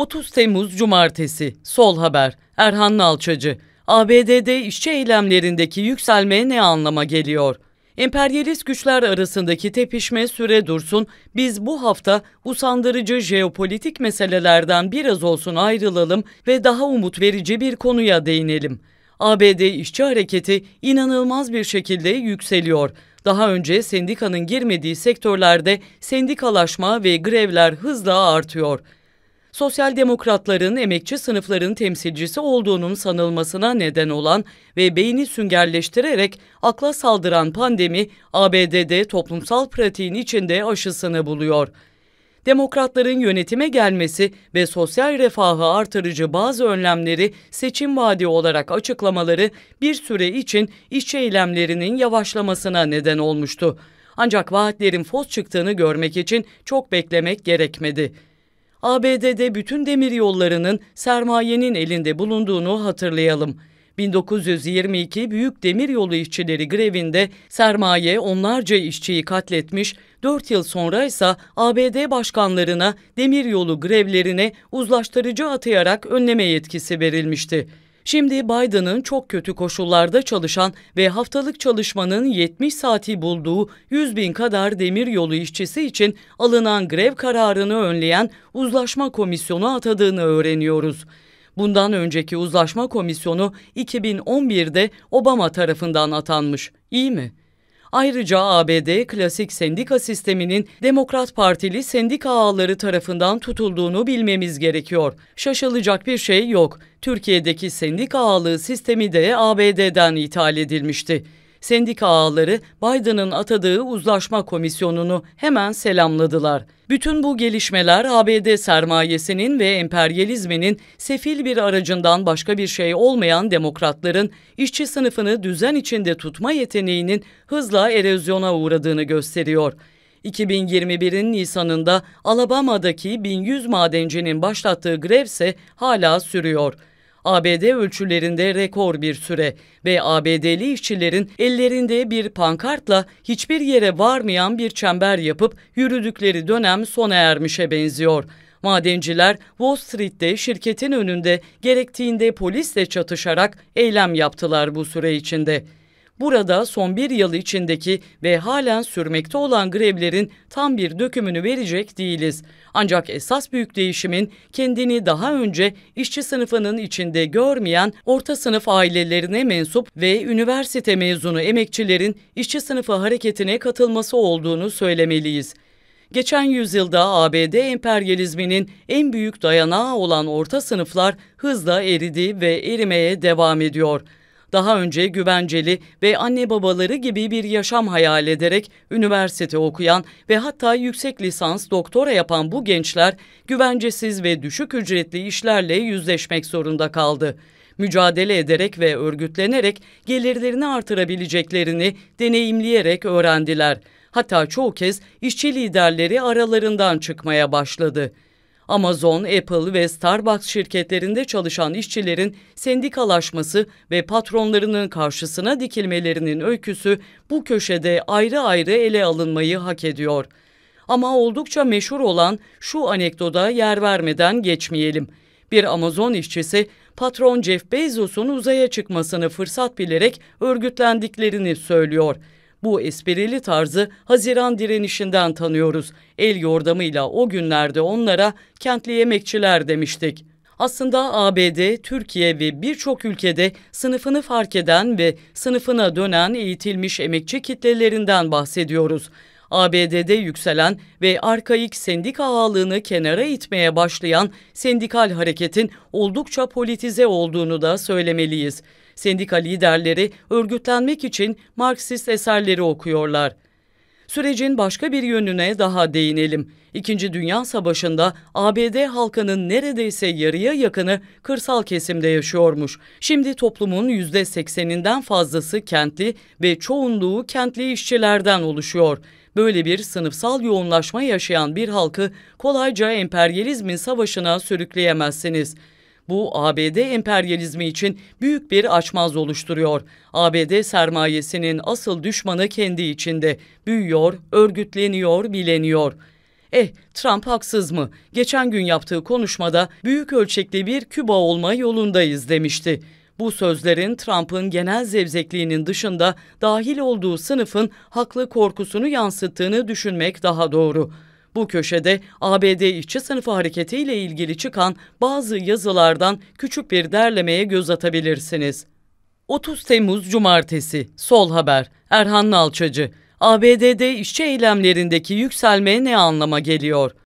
30 Temmuz Cumartesi Sol Haber Erhan Nalçacı ABD'de işçi eylemlerindeki yükselme ne anlama geliyor? Emperyalist güçler arasındaki tepişme süre dursun, biz bu hafta usandırıcı jeopolitik meselelerden biraz olsun ayrılalım ve daha umut verici bir konuya değinelim. ABD işçi hareketi inanılmaz bir şekilde yükseliyor. Daha önce sendikanın girmediği sektörlerde sendikalaşma ve grevler hızla artıyor.'' sosyal demokratların emekçi sınıfların temsilcisi olduğunun sanılmasına neden olan ve beyni süngerleştirerek akla saldıran pandemi ABD'de toplumsal pratiğin içinde aşısını buluyor. Demokratların yönetime gelmesi ve sosyal refahı artırıcı bazı önlemleri seçim vaadi olarak açıklamaları bir süre için iş eylemlerinin yavaşlamasına neden olmuştu. Ancak vaatlerin fos çıktığını görmek için çok beklemek gerekmedi. ABD'de bütün demir yollarının sermayenin elinde bulunduğunu hatırlayalım. 1922 Büyük demir yolu işçileri grevinde sermaye onlarca işçiyi katletmiş, 4 yıl sonra ise ABD başkanlarına demir yolu grevlerine uzlaştırıcı atayarak önleme yetkisi verilmişti. Şimdi Biden'ın çok kötü koşullarda çalışan ve haftalık çalışmanın 70 saati bulduğu 100 bin kadar demir yolu işçisi için alınan grev kararını önleyen uzlaşma komisyonu atadığını öğreniyoruz. Bundan önceki uzlaşma komisyonu 2011'de Obama tarafından atanmış. İyi mi? Ayrıca ABD klasik sendika sisteminin Demokrat Partili sendika ağları tarafından tutulduğunu bilmemiz gerekiyor. Şaşılacak bir şey yok. Türkiye'deki sendika ağlığı sistemi de ABD'den ithal edilmişti. Sendika ağları Biden'ın atadığı uzlaşma komisyonunu hemen selamladılar. Bütün bu gelişmeler ABD sermayesinin ve emperyalizminin sefil bir aracından başka bir şey olmayan demokratların işçi sınıfını düzen içinde tutma yeteneğinin hızla erozyona uğradığını gösteriyor. 2021'in Nisan'ında Alabama'daki 1100 madencinin başlattığı grev ise hala sürüyor. ABD ölçülerinde rekor bir süre ve ABD'li işçilerin ellerinde bir pankartla hiçbir yere varmayan bir çember yapıp yürüdükleri dönem sona ermişe benziyor. Madenciler Wall Street'te şirketin önünde gerektiğinde polisle çatışarak eylem yaptılar bu süre içinde. Burada son bir yıl içindeki ve halen sürmekte olan grevlerin tam bir dökümünü verecek değiliz. Ancak esas büyük değişimin kendini daha önce işçi sınıfının içinde görmeyen orta sınıf ailelerine mensup ve üniversite mezunu emekçilerin işçi sınıfı hareketine katılması olduğunu söylemeliyiz. Geçen yüzyılda ABD emperyalizminin en büyük dayanağı olan orta sınıflar hızla eridi ve erimeye devam ediyor.'' Daha önce güvenceli ve anne babaları gibi bir yaşam hayal ederek üniversite okuyan ve hatta yüksek lisans doktora yapan bu gençler güvencesiz ve düşük ücretli işlerle yüzleşmek zorunda kaldı mücadele ederek ve örgütlenerek gelirlerini artırabileceklerini deneyimleyerek öğrendiler. Hatta çoğu kez işçi liderleri aralarından çıkmaya başladı. Amazon, Apple ve Starbucks şirketlerinde çalışan işçilerin sendikalaşması ve patronlarının karşısına dikilmelerinin öyküsü bu köşede ayrı ayrı ele alınmayı hak ediyor. Ama oldukça meşhur olan şu anekdoda yer vermeden geçmeyelim. Bir Amazon işçisi patron Jeff Bezos'un uzaya çıkmasını fırsat bilerek örgütlendiklerini söylüyor. Bu esprili tarzı Haziran direnişinden tanıyoruz. El yordamıyla o günlerde onlara kentli yemekçiler demiştik. Aslında ABD, Türkiye ve birçok ülkede sınıfını fark eden ve sınıfına dönen eğitilmiş emekçi kitlelerinden bahsediyoruz. ABD'de yükselen ve arkaik sendika ağalığını kenara itmeye başlayan sendikal hareketin oldukça politize olduğunu da söylemeliyiz. Sendika liderleri örgütlenmek için Marksist eserleri okuyorlar. Sürecin başka bir yönüne daha değinelim. İkinci Dünya Savaşı'nda ABD halkının neredeyse yarıya yakını kırsal kesimde yaşıyormuş. Şimdi toplumun yüzde sekseninden fazlası kentli ve çoğunluğu kentli işçilerden oluşuyor. Böyle bir sınıfsal yoğunlaşma yaşayan bir halkı kolayca emperyalizmin savaşına sürükleyemezsiniz. Bu ABD emperyalizmi için büyük bir açmaz oluşturuyor. ABD sermayesinin asıl düşmanı kendi içinde. Büyüyor, örgütleniyor, bileniyor.'' Eh Trump haksız mı? Geçen gün yaptığı konuşmada büyük ölçekli bir Küba olma yolundayız demişti. Bu sözlerin Trump'ın genel zevzekliğinin dışında dahil olduğu sınıfın haklı korkusunu yansıttığını düşünmek daha doğru. Bu köşede ABD işçi sınıfı hareketiyle ilgili çıkan bazı yazılardan küçük bir derlemeye göz atabilirsiniz. 30 Temmuz Cumartesi Sol Haber Erhan Nalçacı ABD'de işçi eylemlerindeki yükselme ne anlama geliyor?